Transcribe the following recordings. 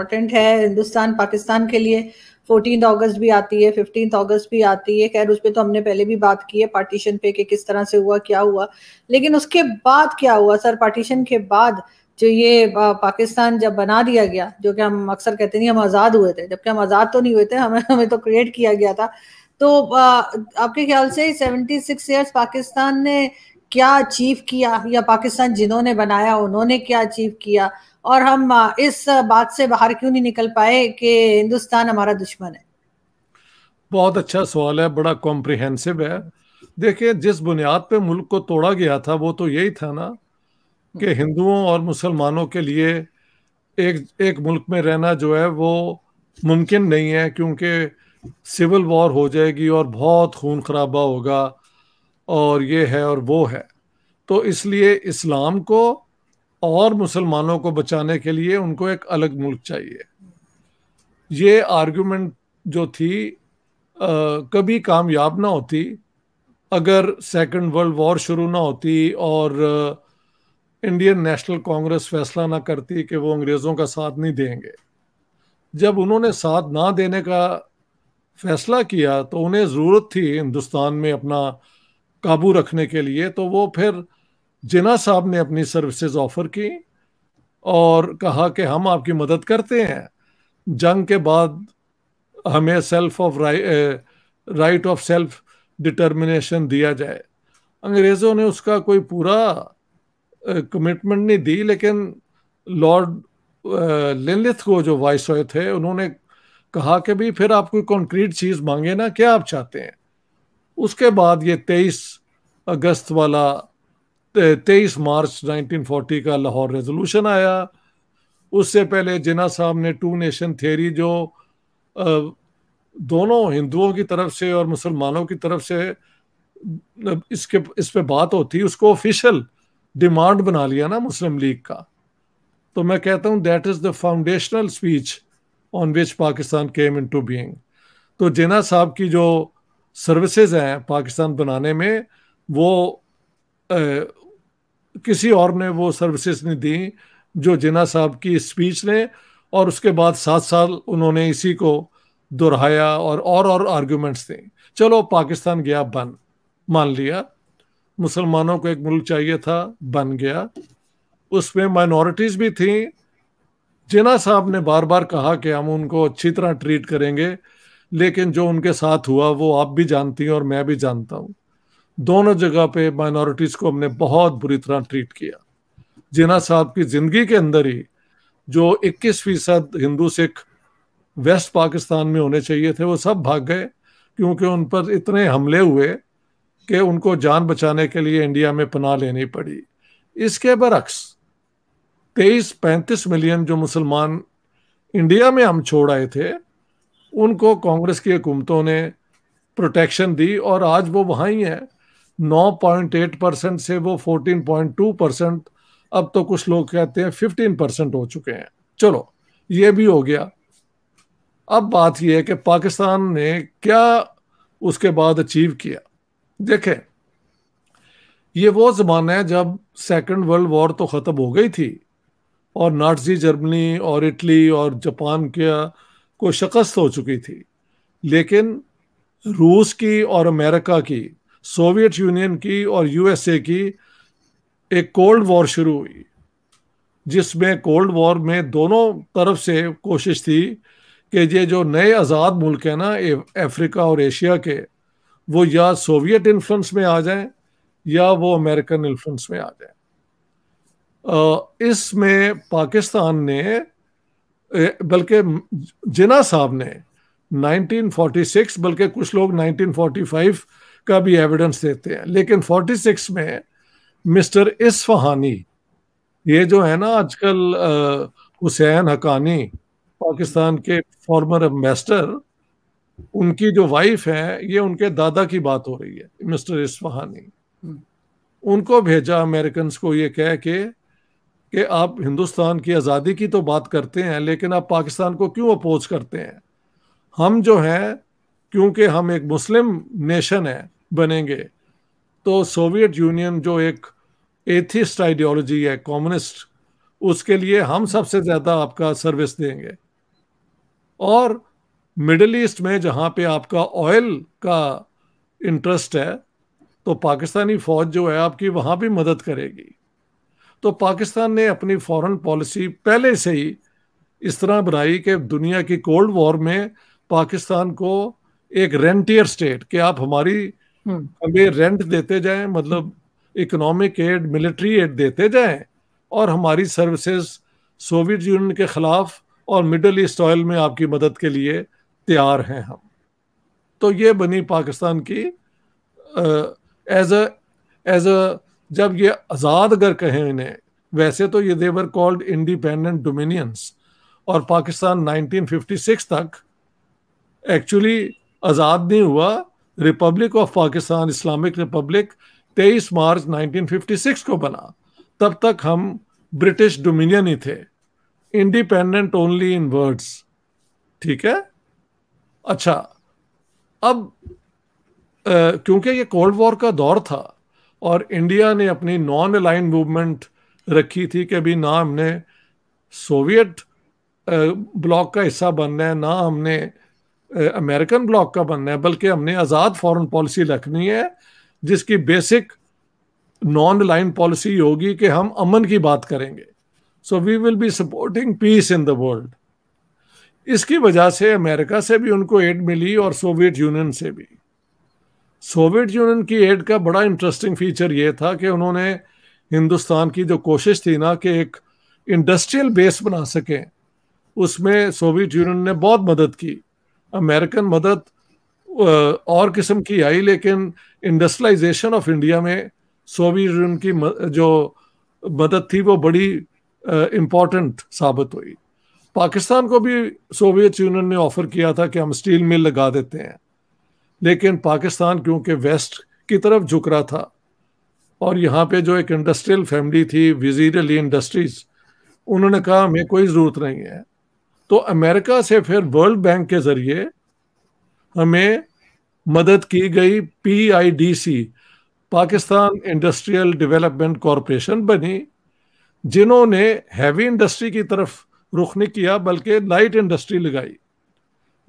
Important है हिंदुस्तान पाकिस्तान के लिए फोर्टीन अगस्त भी आती है फिफ्टीन अगस्त भी आती है खैर उस पर तो हमने पहले भी बात की है पार्टीशन पे कि किस तरह से हुआ क्या हुआ लेकिन उसके बाद क्या हुआ सर पार्टीशन के बाद जो ये पाकिस्तान जब बना दिया गया जो कि हम अक्सर कहते नहीं हम आज़ाद हुए थे जबकि हम आज़ाद तो नहीं हुए थे हमें हमें तो क्रिएट किया गया था तो आपके ख्याल से सेवेंटी सिक्स ईयर्स पाकिस्तान ने क्या अचीव किया या पाकिस्तान जिन्होंने बनाया उन्होंने क्या अचीव किया और हम इस बात से बाहर क्यों नहीं निकल पाए कि हिंदुस्तान हमारा दुश्मन है बहुत अच्छा सवाल है बड़ा कॉम्प्रिहेंसिव है देखिए जिस बुनियाद पे मुल्क को तोड़ा गया था वो तो यही था ना कि हिंदुओं और मुसलमानों के लिए एक एक मुल्क में रहना जो है वो मुमकिन नहीं है क्योंकि सिविल वॉर हो जाएगी और बहुत खून खराबा होगा और ये है और वो है तो इसलिए इस्लाम को और मुसलमानों को बचाने के लिए उनको एक अलग मुल्क चाहिए ये आर्गुमेंट जो थी आ, कभी कामयाब ना होती अगर सेकंड वर्ल्ड वॉर शुरू ना होती और इंडियन नेशनल कांग्रेस फैसला ना करती कि वो अंग्रेज़ों का साथ नहीं देंगे जब उन्होंने साथ ना देने का फैसला किया तो उन्हें ज़रूरत थी हिंदुस्तान में अपना काबू रखने के लिए तो वो फिर जिना साहब ने अपनी सर्विसेज ऑफर की और कहा कि हम आपकी मदद करते हैं जंग के बाद हमें self of right of self determination दिया जाए अंग्रेज़ों ने उसका कोई पूरा कमिटमेंट uh, नहीं दी लेकिन लॉर्ड लिलिथ को जो वाइस थे उन्होंने कहा कि भाई फिर आप कोई कॉन्क्रीट चीज़ मांगे ना क्या आप चाहते हैं उसके बाद ये तेईस अगस्त वाला तेईस मार्च 1940 का लाहौर रेजोल्यूशन आया उससे पहले जिना साहब ने टू नेशन थेरी जो दोनों हिंदुओं की तरफ से और मुसलमानों की तरफ से इसके इस पे बात होती उसको ऑफिशियल डिमांड बना लिया ना मुस्लिम लीग का तो मैं कहता हूँ that is the foundational speech on which Pakistan came into being तो जिना साहब की जो सर्विसेज हैं पाकिस्तान बनाने में वो ए, किसी और ने वो सर्विसेज नहीं दी जो जिना साहब की स्पीच ने और उसके बाद सात साल उन्होंने इसी को दोहराया और और और आर्ग्यूमेंट्स दें चलो पाकिस्तान गया बन मान लिया मुसलमानों को एक मुल्क चाहिए था बन गया उसमें माइनॉरिटीज़ भी थी जिना साहब ने बार बार कहा कि हम उनको अच्छी तरह ट्रीट करेंगे लेकिन जो उनके साथ हुआ वो आप भी जानती हैं और मैं भी जानता हूँ दोनों जगह पे माइनॉरिटीज को हमने बहुत बुरी तरह ट्रीट किया जिना साहब की जिंदगी के अंदर ही जो 21 फीसद हिंदू सिख वेस्ट पाकिस्तान में होने चाहिए थे वो सब भाग गए क्योंकि उन पर इतने हमले हुए कि उनको जान बचाने के लिए इंडिया में पनाह लेनी पड़ी इसके बरक्स तेईस पैंतीस मिलियन जो मुसलमान इंडिया में हम छोड़ आए थे उनको कांग्रेस की हुकूमतों ने प्रोटेक्शन दी और आज वो वहाँ ही है 9.8 परसेंट से वो 14.2 परसेंट अब तो कुछ लोग कहते हैं 15 परसेंट हो चुके हैं चलो ये भी हो गया अब बात यह है कि पाकिस्तान ने क्या उसके बाद अचीव किया देखें ये वो ज़माना है जब सेकंड वर्ल्ड वॉर तो ख़त्म हो गई थी और नाटजी जर्मनी और इटली और जापान का को शिकस्त हो चुकी थी लेकिन रूस की और अमेरिका की सोवियत यूनियन की और यूएसए की एक कोल्ड वॉर शुरू हुई जिसमें कोल्ड वॉर में दोनों तरफ से कोशिश थी कि ये जो नए आज़ाद मुल्क हैं ना अफ्रीका और एशिया के वो या सोवियत इन्फ्लुएंस में आ जाएं या वो अमेरिकन इन्फ्लुएंस में आ जाएं इसमें पाकिस्तान ने बल्कि जिना साहब ने 1946 बल्कि कुछ लोग 1945 का भी एविडेंस देते हैं लेकिन 46 में मिस्टर इसफहानी ये जो है ना आजकल हुसैन हकानी पाकिस्तान के फॉर्मर एम्बेसडर उनकी जो वाइफ है ये उनके दादा की बात हो रही है मिस्टर इसफहानी हम्म। उनको भेजा अमेरिकन को ये कह के कि आप हिंदुस्तान की आज़ादी की तो बात करते हैं लेकिन आप पाकिस्तान को क्यों अपोज करते हैं हम जो हैं क्योंकि हम एक मुस्लिम नेशन है बनेंगे तो सोवियत यूनियन जो एक एथिस्ट आइडियोलॉजी है कम्युनिस्ट उसके लिए हम सबसे ज़्यादा आपका सर्विस देंगे और मिडल ईस्ट में जहाँ पे आपका ऑयल का इंटरेस्ट है तो पाकिस्तानी फ़ौज जो है आपकी वहाँ भी मदद करेगी तो पाकिस्तान ने अपनी फॉरेन पॉलिसी पहले से ही इस तरह बनाई कि दुनिया की कोल्ड वॉर में पाकिस्तान को एक रेंटियर स्टेट कि आप हमारी हम्म। हमें रेंट देते जाएं मतलब इकोनॉमिक एड मिलिट्री एड देते जाएं और हमारी सर्विसेज सोवियत यूनियन के ख़िलाफ़ और मिडल ईस्ट ऑयल में आपकी मदद के लिए तैयार हैं हम तो ये बनी पाकिस्तान की एज अ एज अ जब ये आज़ाद अगर कहें इन्हें वैसे तो ये देवर कॉल्ड इंडिपेंडेंट डोमिनियंस और पाकिस्तान 1956 तक एक्चुअली आज़ाद नहीं हुआ republic of Pakistan Islamic republic 23 March 1956 को बना तब तक हम ब्रिटिश डोमिनियन ही थे इंडिपेंडेंट ओनली इन वर्ड्स ठीक है अच्छा अब क्योंकि ये कोल्ड वॉर का दौर था और इंडिया ने अपनी नॉन अलाइन मूवमेंट रखी थी कि अभी ना हमने सोवियत ब्लॉक का हिस्सा बनना है ना हमने अमेरिकन ब्लॉक का बनना है बल्कि हमने आज़ाद फॉरेन पॉलिसी रखनी है जिसकी बेसिक नॉन अलाइन पॉलिसी होगी कि हम अमन की बात करेंगे so we will be supporting peace in the world इसकी वजह से अमेरिका से भी उनको एड मिली और सोवियत यूनियन से भी सोवियत यूनियन की एड का बड़ा इंटरेस्टिंग फीचर ये था कि उन्होंने हिंदुस्तान की जो कोशिश थी ना कि एक इंडस्ट्रियल बेस बना सकें उसमें सोवियत यूनियन ने बहुत मदद की अमेरिकन मदद और किस्म की आई लेकिन इंडस्ट्रलाइजेशन ऑफ इंडिया में सोवियत यूनियन की जो मदद थी वो बड़ी इम्पॉर्टेंट साबित हुई पाकिस्तान को भी सोवियत यूनियन ने ऑफर किया था कि हम स्टील मिल लगा देते हैं लेकिन पाकिस्तान क्योंकि वेस्ट की तरफ झुक रहा था और यहाँ पे जो एक इंडस्ट्रियल फैमिली थी वजीर अली इंडस्ट्रीज उन्होंने कहा हमें कोई ज़रूरत नहीं है तो अमेरिका से फिर वर्ल्ड बैंक के ज़रिए हमें मदद की गई PIDC Pakistan industrial development corporation बनी जिन्होंने हैवी इंडस्ट्री की तरफ रुख नहीं किया बल्कि लाइट इंडस्ट्री लगाई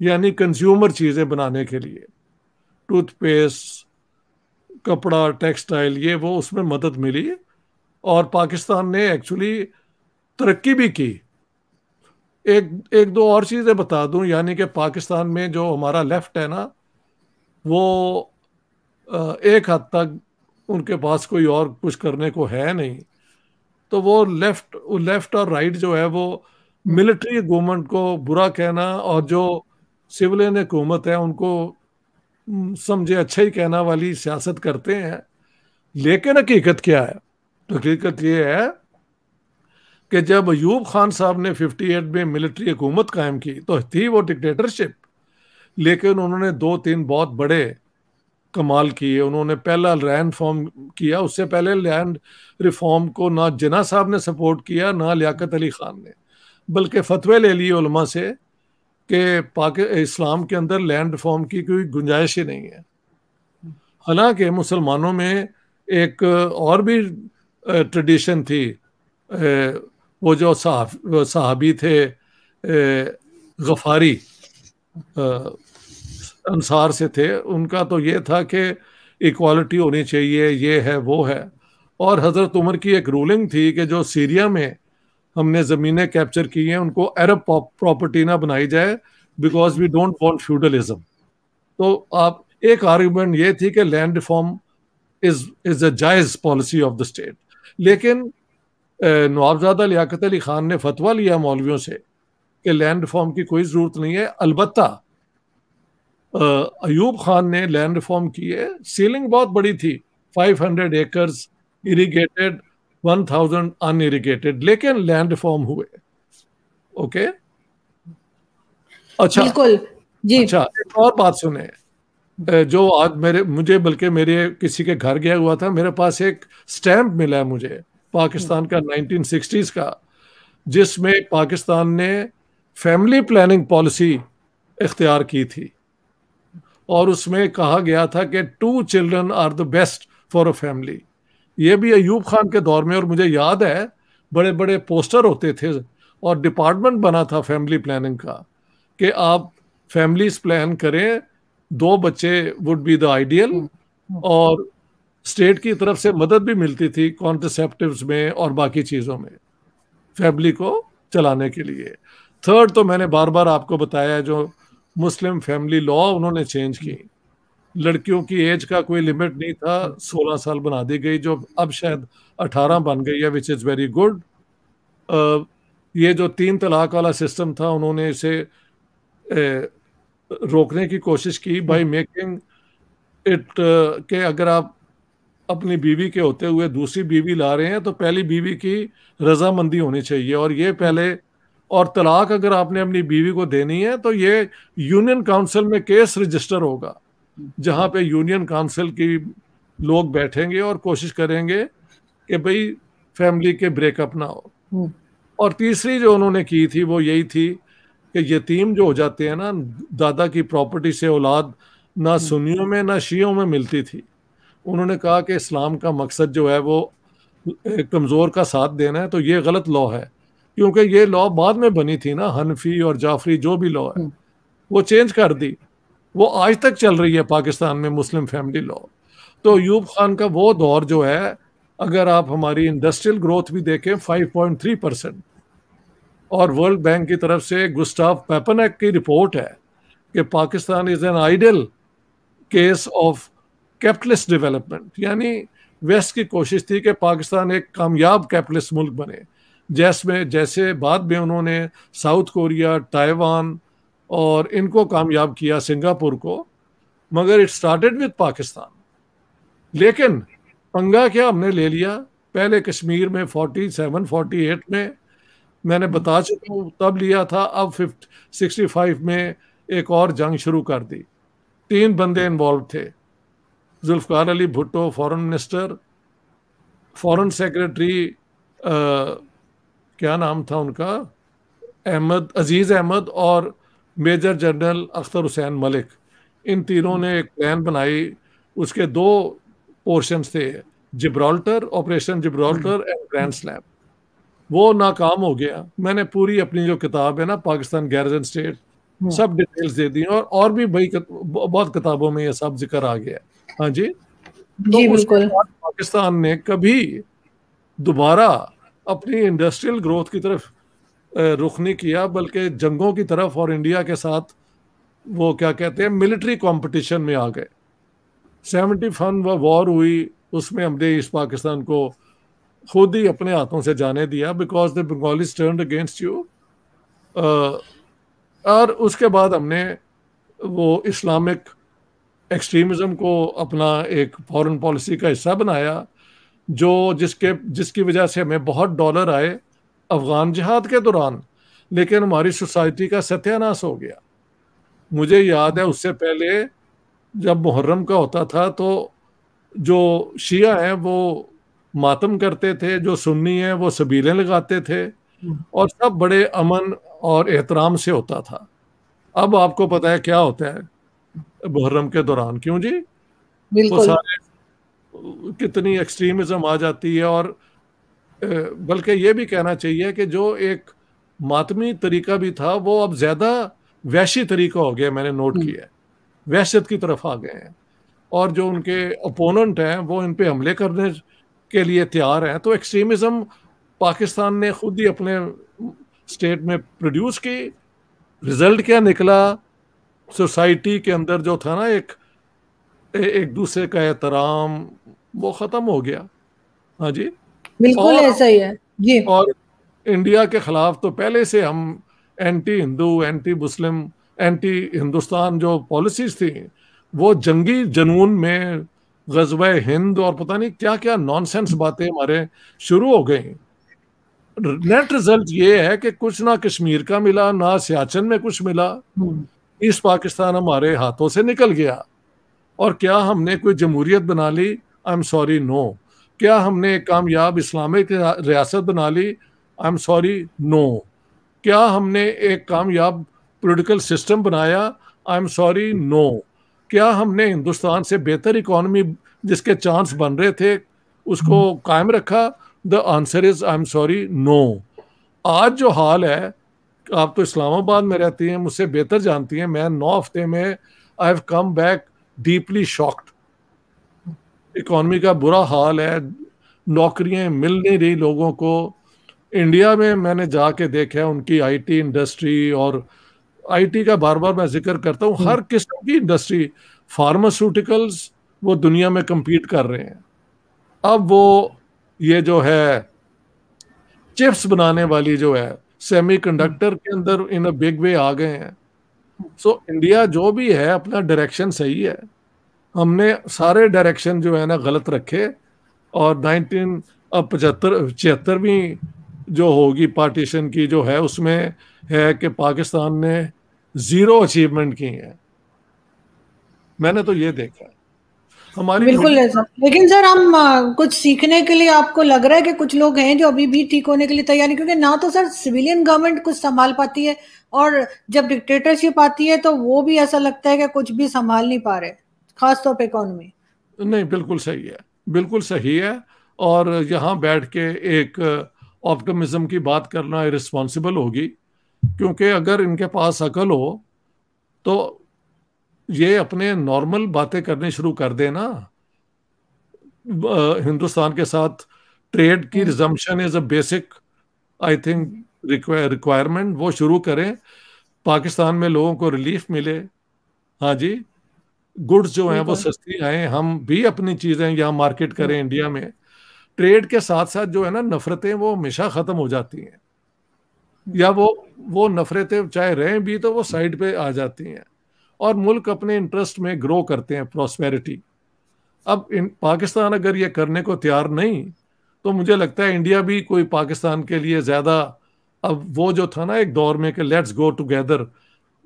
यानी कंज्यूमर चीज़ें बनाने के लिए टूथपेस्ट कपड़ा टेक्सटाइल ये वो उसमें मदद मिली और पाकिस्तान ने एक्चुअली तरक्की भी की एक एक दो और चीज़ें बता दूं यानी कि पाकिस्तान में जो हमारा लेफ्ट है ना वो एक हद तक उनके पास कोई और कुछ करने को है नहीं तो वो लेफ्ट लेफ्ट और राइट जो है वो मिलिट्री गवर्नमेंट को बुरा कहना और जो सिविलियन हुकूमत है उनको समझे अच्छा ही कहना वाली सियासत करते हैं लेकिन हकीकत क्या है तो हकीकत ये है कि जब अयूब खान साहब ने 58 में मिलिट्री हुकूमत कायम की तो थी वो डिक्टेटरशिप लेकिन उन्होंने दो तीन बहुत बड़े कमाल किए उन्होंने पहला लैंड फॉर्म किया उससे पहले लैंड रिफॉर्म को ना जिना साहब ने सपोर्ट किया ना लियाकत अली खान ने बल्कि फतवे ले लिए से कि पाक इस्लाम के अंदर लैंड रिफॉर्म की कोई गुंजाइश ही नहीं है हालांकि मुसलमानों में एक और भी ट्रेडिशन थी वो जो साहबी थे गफारी अनसार से थे उनका तो ये था कि इक्वालिटी होनी चाहिए ये है वो है और हज़रत उमर की एक रूलिंग थी कि जो सीरिया में हमने ज़मीनें कैप्चर की हैं उनको अरब प्रॉपर्टी ना बनाई जाए because we don't want feudalism तो आप एक आर्गूमेंट ये थी कि land reform is is a जायज़ पॉलिसी ऑफ द स्टेट लेकिन नवाबजादा लियाकत अली खान ने फतवा लिया मौलवियों से कि लैंड रिफॉर्म की कोई ज़रूरत नहीं है अलबत् अयूब खान ने लैंड रिफॉर्म की है सीलिंग बहुत बड़ी थी 500 एकर्स इरीगेटेड अन इरीगेटेड लेकिन लैंड फॉर्म हुए ओके अच्छा बिल्कुल जी अच्छा एक और बात सुने जो आज मेरे मुझे बल्कि मेरे किसी के घर गया हुआ था मेरे पास एक स्टैम्प मिला है मुझे पाकिस्तान का 1960s का जिसमें पाकिस्तान ने फैमिली प्लानिंग पॉलिसी इख्तियार की थी और उसमें कहा गया था कि two children are the best for a family ये भी अयूब खान के दौर में और मुझे याद है बड़े बड़े पोस्टर होते थे और डिपार्टमेंट बना था फैमिली प्लानिंग का कि आप फैमिलीज प्लान करें दो बच्चे वुड बी द आइडियल और स्टेट की तरफ से मदद भी मिलती थी कॉन्ट्रसेप्टिव्स में और बाकी चीज़ों में फैमिली को चलाने के लिए थर्ड तो मैंने बार बार आपको बताया जो मुस्लिम फैमिली लॉ उन्होंने चेंज की हम्म। लड़कियों की एज का कोई लिमिट नहीं था सोलह साल बना दी गई जो अब शायद अठारह बन गई है विच इज़ वेरी गुड ये जो तीन तलाक वाला सिस्टम था उन्होंने इसे ए, रोकने की कोशिश की बाय मेकिंग इट के अगर आप अपनी बीवी के होते हुए दूसरी बीवी ला रहे हैं तो पहली बीवी की रजामंदी होनी चाहिए और ये पहले और तलाक अगर आपने अपनी बीवी को देनी है तो ये यूनियन काउंसिल में केस रजिस्टर होगा जहाँ पे यूनियन काउंसिल की लोग बैठेंगे और कोशिश करेंगे कि भाई फैमिली के ब्रेकअप ना हो हम्म। और तीसरी जो उन्होंने की थी वो यही थी कि यतीम जो हो जाते हैं ना दादा की प्रॉपर्टी से औलाद ना हम्म। सुनियों में ना शियों में मिलती थी उन्होंने कहा कि इस्लाम का मकसद जो है वो कमज़ोर का साथ देना है तो ये गलत लॉ है क्योंकि ये लॉ बाद में बनी थी ना हनफी और जाफरी जो भी लॉ है हम्म। वो चेंज कर दी वो आज तक चल रही है पाकिस्तान में मुस्लिम फैमिली लॉ तो यूब खान का वो दौर जो है अगर आप हमारी इंडस्ट्रियल ग्रोथ भी देखें 5.3 परसेंट और वर्ल्ड बैंक की तरफ से गुस्ताफ पेपनक की रिपोर्ट है कि Pakistan is an ideal case of capitalist development यानी वेस्ट की कोशिश थी कि पाकिस्तान एक कामयाब कैपिटलिस्ट मुल्क बने जैसमें जैसे बाद में उन्होंने साउथ कोरिया ताइवान और इनको कामयाब किया सिंगापुर को मगर इट स्टार्टेड विद पाकिस्तान लेकिन पंगा क्या हमने ले लिया पहले कश्मीर में 47, 48 में मैंने बता हम्म। चुका हूँ तब लिया था अब फिफ्ट सिक्सटी फाइव में एक और जंग शुरू कर दी तीन बंदे इन्वॉल्व थे Zulfikar Ali Bhutto foreign minister foreign secretary क्या नाम था उनका अहमद अजीज़ अहमद और मेजर जनरल अख्तर हुसैन मलिक इन तीनों ने एक प्लान बनाई उसके दो पोर्शन थे Gibraltar operation Gibraltar and grand slam वो नाकाम हो गया मैंने पूरी अपनी जो किताब है ना पाकिस्तान गैरजन स्टेट हम्म। सब डिटेल्स दे दी और और भी भाई कत, बहुत किताबों में ये सब जिक्र आ गया हाँ जी तो उसके बाद पाकिस्तान ने कभी दोबारा अपनी इंडस्ट्रियल ग्रोथ की तरफ रुख नहीं किया बल्कि जंगों की तरफ और इंडिया के साथ वो क्या कहते हैं मिलिट्री कंपटीशन में आ गए सेवेंटी फन वॉर हुई उसमें हमने इस पाकिस्तान को खुद ही अपने हाथों से जाने दिया because the Bengalis turn against you और उसके बाद हमने वो इस्लामिक एक्सट्रीमिज़म को अपना एक फॉरेन पॉलिसी का हिस्सा बनाया जो जिसके जिसकी वजह से हमें बहुत डॉलर आए अफगान जहाद के दौरान लेकिन हमारी सोसाइटी का सत्यानाश हो गया मुझे याद है उससे पहले जब मुहर्रम का होता था तो जो शिया हैं वो मातम करते थे जो सुन्नी हैं वो सबीलें लगाते थे और सब बड़े अमन और एहतराम से होता था अब आपको पता है क्या होता है मुहर्रम के दौरान क्यों जी वो सारे कितनी एक्सट्रीमिज्म आ जाती है और बल्कि ये भी कहना चाहिए कि जो एक मातमी तरीका भी था वो अब ज़्यादा वैशी तरीका हो गया मैंने नोट हम्म। किया है वैश्यत की तरफ आ गए हैं और जो उनके अपोनेंट हैं वो इन पर हमले करने के लिए तैयार हैं तो एक्सट्रीमिज़म पाकिस्तान ने खुद ही अपने स्टेट में प्रोड्यूस की रिजल्ट क्या निकला सोसाइटी के अंदर जो था ना एक एक दूसरे का एहतराम वो ख़त्म हो गया हाँ जी बिल्कुल ऐसा ही है जी और इंडिया के खिलाफ तो पहले से हम anti Hindu anti Muslim anti Hindustan जो पॉलिसीज थी वो जंगी जनून में गजब हिंद और पता नहीं क्या क्या नॉनसेंस बातें हमारे शुरू हो गई नेट रिजल्ट ये है कि कुछ ना कश्मीर का मिला ना सियाचन में कुछ मिला ईस्ट हम्म। पाकिस्तान हमारे हाथों से निकल गया और क्या हमने कोई जमहूरियत बना ली आई एम सॉरी नो क्या हमने एक कामयाब इस्लामिक रियासत बना ली आई एम सॉरी नो क्या हमने एक कामयाब पोलिटिकल सिस्टम बनाया आई एम सॉरी नो क्या हमने हिंदुस्तान से बेहतर इकॉनमी जिसके चांस बन रहे थे उसको हम्म। कायम रखा the answer is I am sorry no आज जो हाल है आप तो इस्लामाबाद में रहती हैं मुझसे बेहतर जानती हैं मैं नौ हफ्ते में I have come back deeply shocked economy का बुरा हाल है नौकरियां मिल नहीं रही लोगों को इंडिया में मैंने जाके देखा है उनकी आईटी इंडस्ट्री और आईटी का बार बार मैं जिक्र करता हूँ हर हम्म। किस्म की इंडस्ट्री फार्मास्यूटिकल्स वो दुनिया में कम्पीट कर रहे हैं अब वो ये जो है चिप्स बनाने वाली जो है सेमीकंडक्टर हम्म। के अंदर इन बिग वे आ गए हैं सो so, इंडिया हम्म। जो भी है अपना डायरेक्शन सही है हमने सारे डायरेक्शन जो है ना गलत रखे और नाइनटीन अब पचहत्तर छिहत्तरवीं जो होगी पार्टीशन की जो है उसमें है कि पाकिस्तान ने ज़ीरो अचीवमेंट की है मैंने तो ये देखा है हमारी बिल्कुल लेकिन सर हम कुछ सीखने के लिए आपको लग रहा है कि कुछ लोग हैं जो अभी भी ठीक होने के लिए तैयार नहीं क्योंकि ना तो सर सिविलियन गवर्नमेंट कुछ संभाल पाती है और जब डिक्टेटरशिप आती है तो वो भी ऐसा लगता है कि कुछ भी संभाल नहीं पा रहे खासतौर पर इकोनॉमी नहीं बिल्कुल सही है बिल्कुल सही है और यहाँ बैठ के एक ऑप्टमिज्म की बात करना रिस्पॉन्सिबल होगी क्योंकि अगर इनके पास अकल हो तो ये अपने नॉर्मल बातें करने शुरू कर देना हिंदुस्तान के साथ ट्रेड की resumption is a basic I think requirement वो शुरू करें पाकिस्तान में लोगों को रिलीफ मिले हाँ जी गुड्स जो हैं वो सस्ती आए हम भी अपनी चीज़ें यहाँ मार्केट करें इंडिया में ट्रेड के साथ साथ जो है ना नफरतें वो हमेशा ख़त्म हो जाती हैं हम्म। या वो वो नफरतें चाहे रहें भी तो वो साइड पे आ जाती हैं और मुल्क अपने इंटरेस्ट में ग्रो करते हैं प्रॉस्पेरिटी अब इन पाकिस्तान अगर ये करने को तैयार नहीं तो मुझे लगता है इंडिया भी कोई पाकिस्तान के लिए ज़्यादा अब वो जो था ना एक दौर में कि let's go together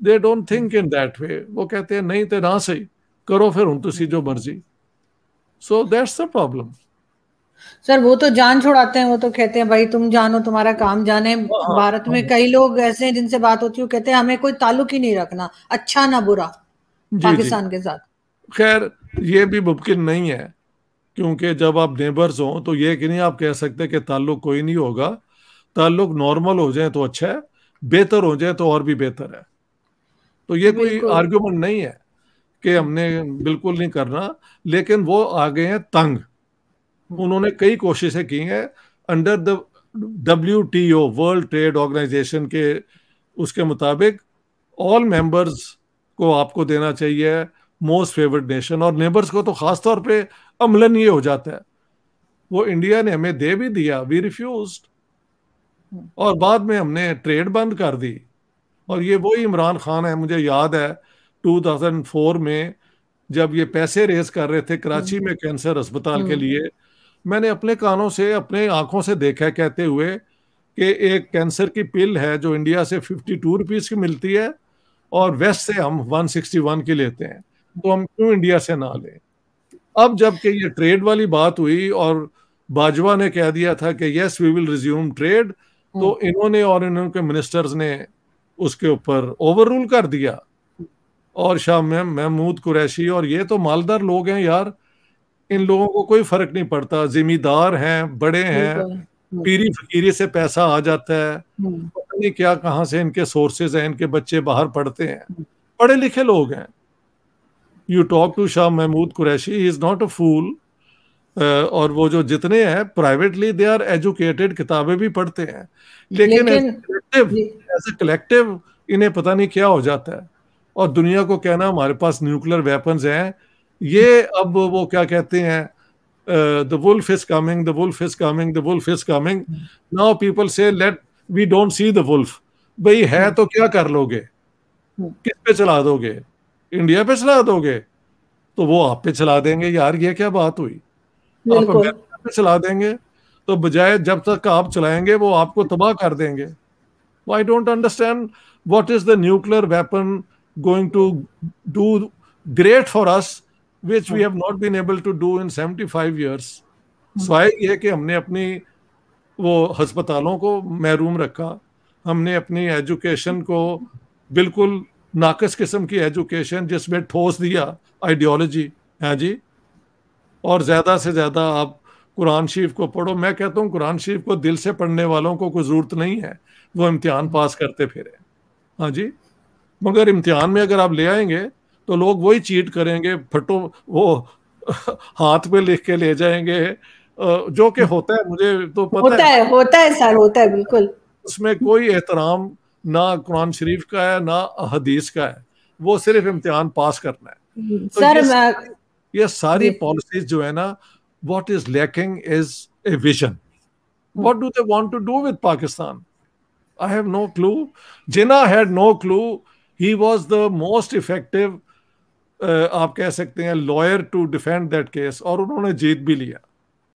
they don't think in that way वो कहते हैं नहीं तो ना सही करो फिर हूं तुम जो मर्जी सो दैट्स द प्रॉब्लम सर वो तो जान छुड़ाते हैं वो तो कहते हैं भाई तुम जानो तुम्हारा काम जाने हाँ, हाँ, हाँ। भारत में कई लोग ऐसे हैं जिनसे बात होती है कहते हैं हमें कोई ताल्लुक ही नहीं रखना अच्छा ना बुरा पाकिस्तान के साथ खैर ये भी मुमकिन नहीं है क्योंकि जब आप नेबर्स हो तो ये कि नहीं आप कह सकते कि ताल्लुक कोई नहीं होगा ताल्लुक नॉर्मल हो जाए तो अच्छा है बेहतर हो जाए तो और भी बेहतर है तो ये कोई आर्ग्यूमेंट नहीं है कि हमने बिल्कुल नहीं करना लेकिन वो आ गए हैं तंग हम्म। उन्होंने कई कोशिशें की हैं under the W T O world trade organization के उसके मुताबिक ऑल मेंबर्स को आपको देना चाहिए मोस्ट फेवरेट नेशन और नेबर्स को तो ख़ास तौर पे अमलन ये हो जाता है वो इंडिया ने हमें दे भी दिया वी रिफ्यूज हम्म। और बाद में हमने ट्रेड बंद कर दी और ये वही इमरान खान है मुझे याद है 2004 में जब ये पैसे रेज कर रहे थे कराची हम्म। में कैंसर अस्पताल के हम्म। लिए मैंने अपने कानों से अपने आंखों से देखा कहते हुए कि एक कैंसर की पिल है जो इंडिया से 52 रुपीज की मिलती है और वेस्ट से हम 161 की लेते हैं तो हम क्यों इंडिया से ना लें अब जब कि ये ट्रेड वाली बात हुई और बाजवा ने कह दिया था कि yes we will resume trade तो हम्म। इन्होंने और इनके मिनिस्टर्स ने उसके ऊपर ओवर रूल कर दिया और शाह मैम महमूद कुरैशी और ये तो मालदार लोग हैं यार इन लोगों को कोई फर्क नहीं पड़ता जिम्मेदार हैं बड़े हैं तो पीरी फकीरी से पैसा आ जाता है हम्म। पता नहीं क्या कहाँ से इनके सोर्सेज हैं इनके बच्चे बाहर पढ़ते हैं हम्म। पढ़े लिखे लोग हैं you talk to Shah Mahmood Qureshi is not a fool और वो जो जितने हैं प्राइवेटली दे आर एजुकेटेड किताबें भी पढ़ते हैं लेकिन कलेक्टिव इन्हें पता नहीं क्या हो जाता है और दुनिया को कहना हमारे पास न्यूक्लियर वेपन्स हैं ये अब वो क्या कहते हैं the wolf is coming the wolf is coming the wolf is coming now people say let we don't see the wolf भाई है हम्म। तो क्या कर लोगे हम्म। किस पे चला दोगे इंडिया पे चला दोगे तो वो आप पे चला देंगे यार ये क्या बात हुई आप अमेरिका पे चला देंगे तो बजाय जब तक आप चलाएंगे वो आपको तबाह कर देंगे I don't understand what is the nuclear weapon going to do great for us which we hmm. have not been able to do in 75 years i hmm. ये कि हमने अपनी वो hospitalon को महरूम रखा हमने अपनी एजुकेशन को बिल्कुल नाकस किस्म की एजुकेशन जिसमें ठोस दिया आइडियोलॉजी है हाँ जी और ज़्यादा से ज़्यादा आप कुरान शरीफ को पढ़ो मैं कहता हूँ कुरान शरीफ को दिल से पढ़ने वालों को कोई ज़रूरत नहीं है वो इम्तिहान पास करते फिरे हाँ जी मगर इम्तिहान में अगर आप ले आएंगे तो लोग वही चीट करेंगे फटो वो हाथ पे लिख के ले जाएंगे जो कि होता है मुझे तो पता होता है, है होता है सर होता है बिल्कुल उसमें कोई एहतराम ना कुरान शरीफ का है ना हदीस का है वो सिर्फ इम्तिहान पास करना है हम्म, तो सर ये, ये सारी पॉलिसीज जो है ना what is lacking is a vision what do they want to do with Pakistan I have no clue Jinnah had no clue he was the most effective आप कह सकते हैं lawyer to defend that case और उन्होंने जीत भी लिया